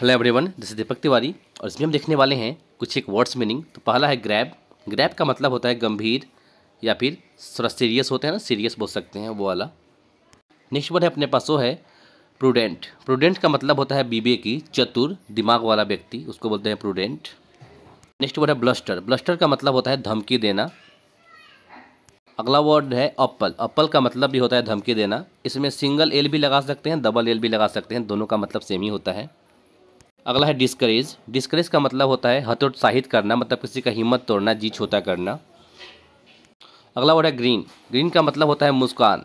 hello everyone this is Deepak Tiwari और इसमें हम देखने वाले हैं कुछ एक वर्ड्स मीनिंग तो पहला है ग्रैब ग्रैब का मतलब होता है गंभीर या फिर थोड़ा सीरियस होते हैं ना सीरियस बोल सकते हैं वो वाला नेक्स्ट वर्ड है अपने पास वो है प्रूडेंट प्रूडेंट का मतलब होता है बीबे की चतुर दिमाग वाला व्यक्ति उसको बोलते हैं प्रूडेंट नेक्स्ट वर्ड है ब्लस्टर ब्लस्टर का मतलब होता है धमकी देना अगला वर्ड है अप्पल अप्पल का मतलब भी होता है धमकी देना इसमें सिंगल एल भी लगा सकते हैं डबल एल भी लगा सकते हैं दोनों का मतलब सेम ही होता है अगला है डिस्करेज डिस्करेज का मतलब होता है हतोत्साहित करना मतलब किसी का हिम्मत तोड़ना जी छोटा करना अगला वर्ड है ग्रीन ग्रीन का मतलब होता है मुस्कान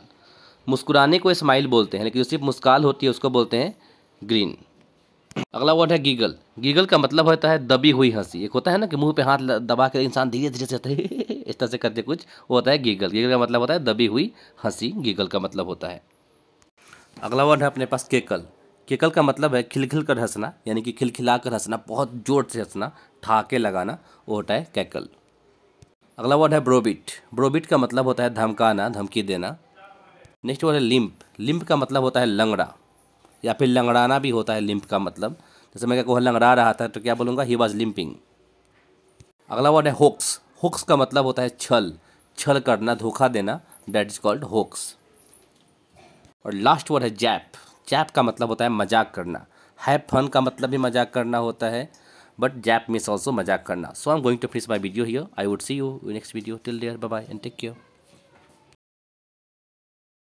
मुस्कुराने को स्माइल बोलते हैं लेकिन जो सिर्फ मुस्कान होती है उसको बोलते हैं ग्रीन अगला वर्ड है गीगल गीगल का मतलब होता है दबी हुई हंसी एक होता है ना कि मुंह पे हाथ दबा कर इंसान धीरे धीरे से इस तरह से करते कुछ वो होता है गीगल गीगल का मतलब होता है दबी हुई हंसी गीगल का मतलब होता है अगला वर्ड है अपने पास केकल केकल का मतलब है खिलखिल कर हंसना यानी कि खिलखिला कर हंसना बहुत जोर से हंसना ठाके लगाना वो होता है केकल अगला वर्ड है ब्रोबिट ब्रोबिट का मतलब होता है धमकाना धमकी देना नेक्स्ट वर्ड है लिम्प लिम्प का मतलब होता है लंगड़ा या फिर लंगड़ाना भी होता है लिम्प का मतलब जैसे मैं क्या कहूँ लंगड़ा रहा था तो क्या बोलूँगा ही वॉज लिम्पिंग अगला वर्ड है होक्स होक्स का मतलब होता है छल छल करना धोखा देना डैट इज कॉल्ड होक्स और लास्ट वर्ड है जैप जैप का मतलब होता है मजाक करना है फन का मतलब भी मजाक करना होता है बट जैप मीस ऑल्सो मजाक करना so I am going to finish my video here I would see you next video till there bye and take care